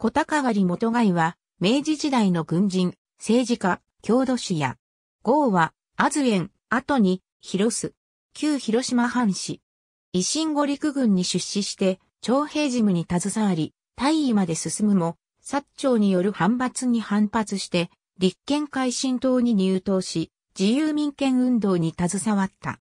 小高狩元貝は、明治時代の軍人、政治家、郷土史や、豪は、安ず園、後に、広須、旧広島藩士。維新後陸軍に出資して、徴兵事務に携わり、大尉まで進むも、薩長による反発に反発して、立憲改進党に入党し、自由民権運動に携わった。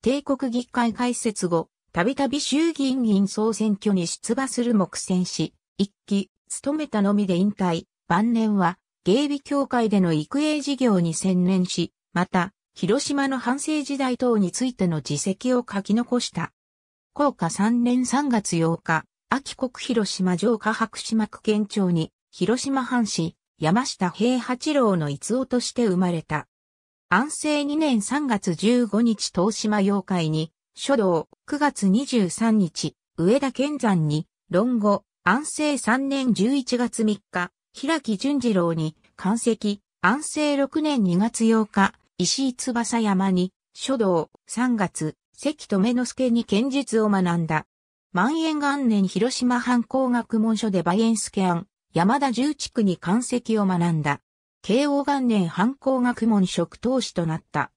帝国議会開設後、たびたび衆議院議員総選挙に出馬するも苦戦し、一期、務めたのみで引退、晩年は、芸備協会での育英事業に専念し、また、広島の反省時代等についての自責を書き残した。高下3年3月8日、秋国広島城下白島区県庁に、広島藩士、山下平八郎の逸夫として生まれた。安政2年3月15日東島妖怪に、書道9月23日、上田健山に、論語安政3年11月3日、平木淳次郎に、関石、安政6年2月8日、石井翼山に、書道、3月、関留之助に剣術を学んだ。万延元年広島藩工学文書で馬イ助庵、案、山田重地区に関石を学んだ。慶応元年藩工学門職当主となった。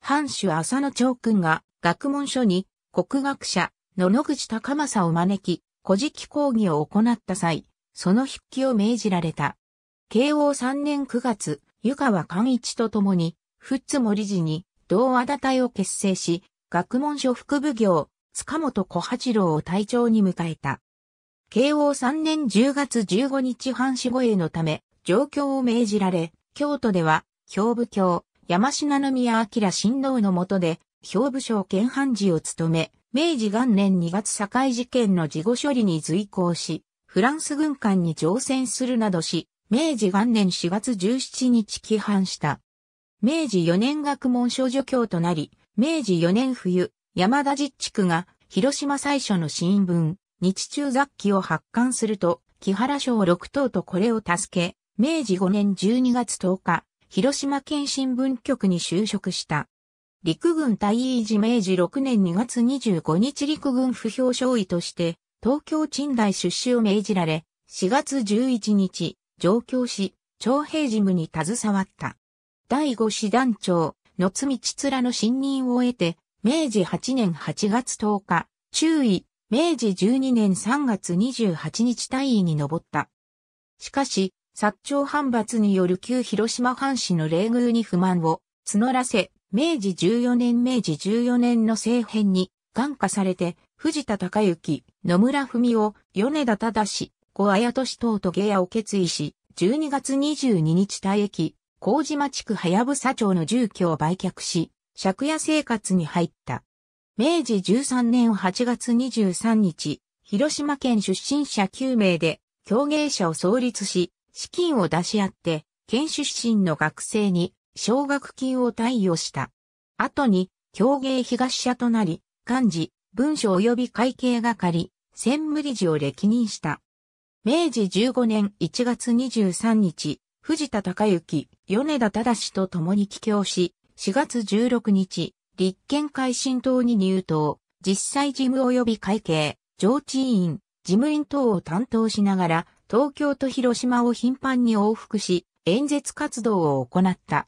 藩主浅野長君が学問書に国学者野々口高政を招き、古事記講義を行った際、その筆記を命じられた。慶応3年9月、湯川寛一と共に、富津森寺に同和田隊を結成し、学問所副部業、塚本小八郎を隊長に迎えた。慶応3年10月15日藩士護衛のため、状況を命じられ、京都では、兵部教、山品宮明親王の下で、兵部省県藩寺を務め、明治元年2月堺事件の事後処理に随行し、フランス軍艦に乗船するなどし、明治元年4月17日帰還した。明治4年学問少女教となり、明治4年冬、山田実地区が広島最初の新聞、日中雑記を発刊すると、木原省6等とこれを助け、明治5年12月10日、広島県新聞局に就職した。陸軍大尉時明治6年2月25日陸軍不評少尉として、東京賃代出資を命じられ、4月11日、上京し、徴兵事務に携わった。第5師団長、野津道面の信任を得て、明治8年8月10日、中尉、明治12年3月28日大尉に上った。しかし、薩長反発による旧広島藩士の冷遇に不満を募らせ、明治14年明治14年の政変に、感化されて、藤田隆之、野村文夫、米田忠小綾俊等と下野を決意し、12月22日退役、麹町区早草町の住居を売却し、借家生活に入った。明治13年8月23日、広島県出身者9名で、協芸者を創立し、資金を出し合って、県出身の学生に奨学金を貸与した。後に、競芸東社となり、幹事、文書及び会計係、専務理事を歴任した。明治15年1月23日、藤田隆之、米田忠と共に帰郷し、4月16日、立憲改進党に入党、実際事務及び会計、上地委員、事務員等を担当しながら、東京と広島を頻繁に往復し、演説活動を行った。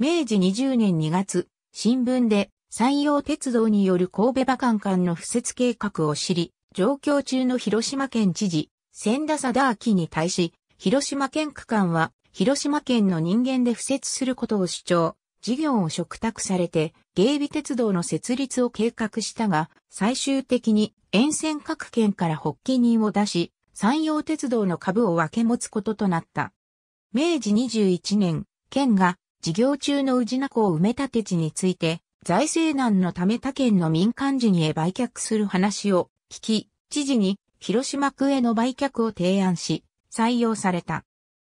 明治20年2月、新聞で山陽鉄道による神戸馬館間の敷設計画を知り、上京中の広島県知事、千田貞明に対し、広島県区間は広島県の人間で敷設することを主張、事業を嘱託されて、芸備鉄道の設立を計画したが、最終的に沿線各県から発起人を出し、山陽鉄道の株を分け持つこととなった。明治21年、県が事業中の宇品を埋め立て地について、財政難のため他県の民間人へ売却する話を聞き、知事に広島区への売却を提案し、採用された。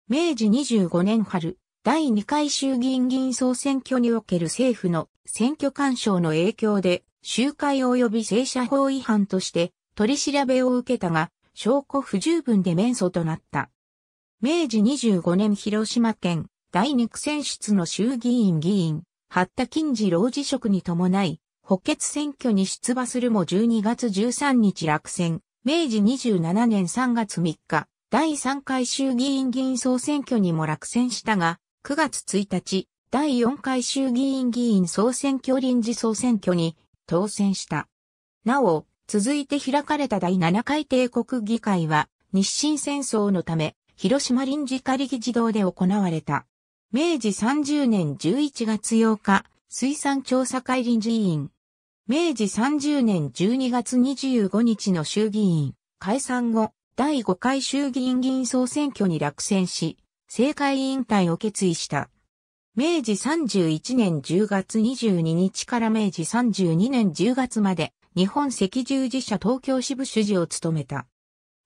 明治25年春、第2回衆議院議員総選挙における政府の選挙干渉の影響で、集会及び正社法違反として取り調べを受けたが、証拠不十分で免訴となった。明治25年広島県第区選出の衆議院議員、八田金次郎辞職に伴い、補欠選挙に出馬するも12月13日落選、明治27年3月3日、第3回衆議院議員総選挙にも落選したが、9月1日、第4回衆議院議員総選挙臨時総選挙に当選した。なお、続いて開かれた第7回帝国議会は、日清戦争のため、広島臨時仮議事堂で行われた。明治30年11月8日、水産調査会臨時委員。明治30年12月25日の衆議院、解散後、第5回衆議院議員総選挙に落選し、政界委員会を決意した。明治31年10月22日から明治32年10月まで、日本赤十字社東京支部主事を務めた。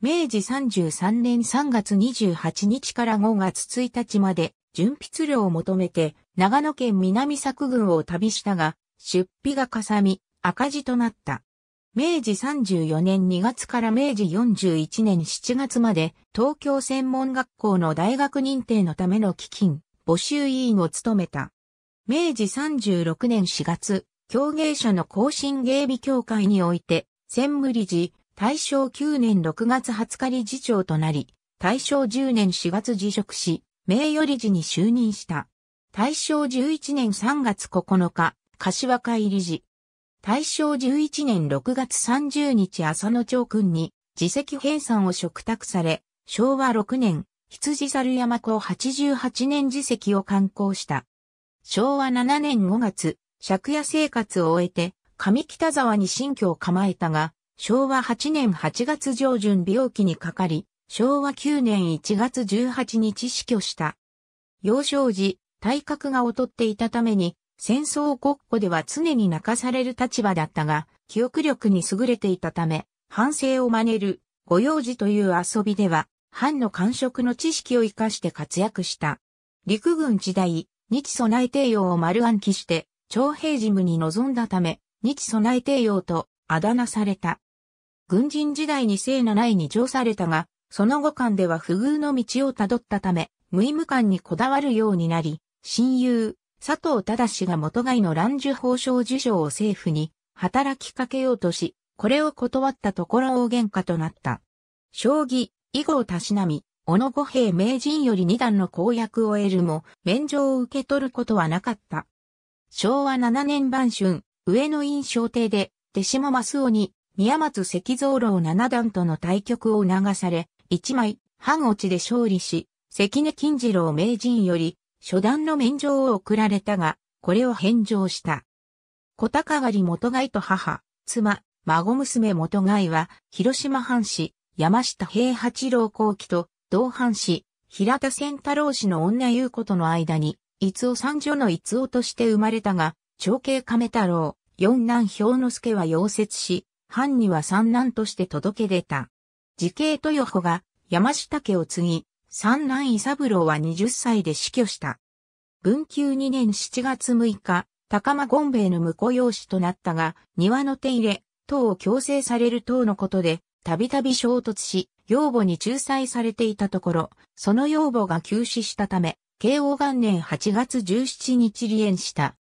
明治33年3月28日から5月1日まで純筆料を求めて長野県南作郡を旅したが、出費がかさみ、赤字となった。明治34年2月から明治41年7月まで東京専門学校の大学認定のための基金、募集委員を務めた。明治36年4月、競芸者の更新芸備協会において、専務理事、大正9年6月20日理事長となり、大正10年4月辞職し、名誉理事に就任した。大正11年3月9日、柏会理事。大正11年6月30日浅野町君に、自責編纂を嘱託され、昭和6年、羊猿山校88年自責を刊行した。昭和7年5月、借家生活を終えて、上北沢に新居を構えたが、昭和8年8月上旬病気にかかり、昭和9年1月18日死去した。幼少時、体格が劣っていたために、戦争国庫では常に泣かされる立場だったが、記憶力に優れていたため、反省を真似る、御用事という遊びでは、藩の官職の知識を活かして活躍した。陸軍時代、日ソ内帝用を丸暗記して、徴兵事務に臨んだため、日ソ内帝用とあだ名された。軍人時代に聖七位に上されたが、その後間では不遇の道をたどったため、無意無感にこだわるようになり、親友、佐藤忠が元外の乱受法奨受賞を政府に働きかけようとし、これを断ったところ大喧嘩となった。将棋、囲碁をたしなみ、小野五平名人より二段の公約を得るも、免状を受け取ることはなかった。昭和七年晩春、上野院小邸で、弟子もマスオに、宮松石蔵老七段との対局を促され、1枚、半落ちで勝利し、関根金次郎名人より、初段の免状を送られたが、これを返上した。小高狩元貝と母、妻、孫娘元貝は、広島藩士、山下平八郎後期と、同藩士、平田千太郎氏の女優子との間に、伊津三女の伊津として生まれたが、長兄亀太郎、四男氷之助は溶接し、藩には三男として届け出た。時系豊穂が山下家を継ぎ、三男伊三郎は20歳で死去した。文久2年7月6日、高間権兵衛の婿養子となったが、庭の手入れ、等を強制される等のことで、たびたび衝突し、養母に仲裁されていたところ、その養母が急死したため、慶応元年8月17日離縁した。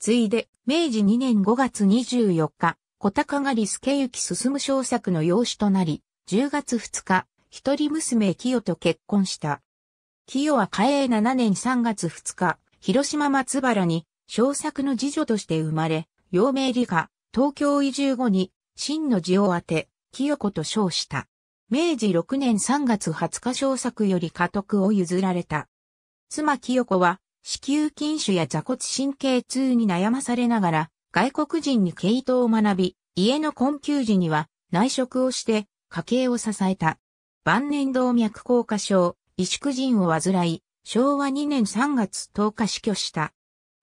ついで、明治2年5月24日、小高狩助行進む小作の養子となり、10月2日、一人娘清と結婚した。清は嘉永7年3月2日、広島松原に、小作の次女として生まれ、陽明理科、東京移住後に、真の字を当て、清子と称した。明治6年3月20日小作より家督を譲られた。妻清子は、子宮筋腫や座骨神経痛に悩まされながら、外国人に毛糸を学び、家の困窮時には内職をして家計を支えた。晩年動脈硬化症、萎縮腎を患い、昭和2年3月10日死去した。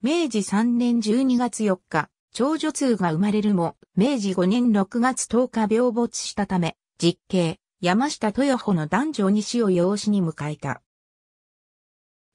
明治3年12月4日、長女通が生まれるも、明治5年6月10日病没したため、実刑、山下豊穂の男女に死を養子に迎えた。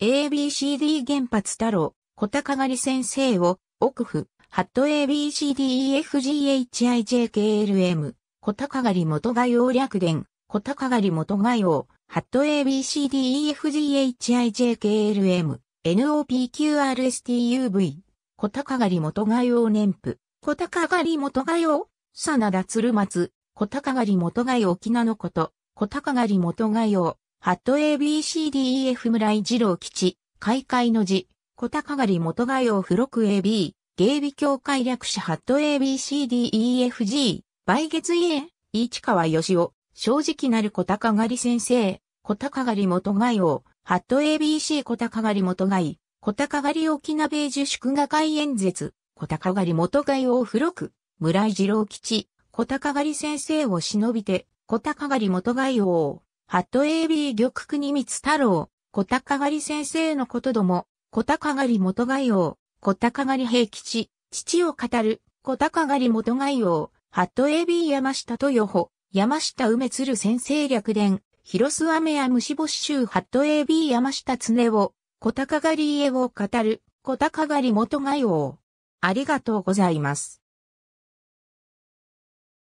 ABCD 原発太郎、小高狩先生を、奥府、ハット ABCDEFGHIJKLM、小高狩元外王略伝、小高狩元外王、ハット ABCDEFGHIJKLM、NOPQRSTUV、小高狩元外王年譜、小高狩元外王、真田鶴松、小高狩元外沖縄のこと、小高狩元外王、ハット ABCDEF 村井二郎吉、開会の字、小高狩元外王付録 AB、芸備協会略者ハット ABCDEFG、梅月家、市川義夫、正直なる小高狩先生、小高狩元外王、ハット ABC 小高狩元外、小高狩沖縄米樹祝賀会演説、小高狩元外王付録、村井二郎吉、小高狩先生を忍びて、小高狩元外王、ハット AB 玉国光太郎、小高狩先生のことども、小高狩元外王、小高狩平吉、父を語る、小高狩元外王、ハット AB 山下豊穂、山下梅鶴先生略伝、広須雨や虫干し州ハット AB 山下常を、小高狩り家を語る、小高狩り元外王。ありがとうございます。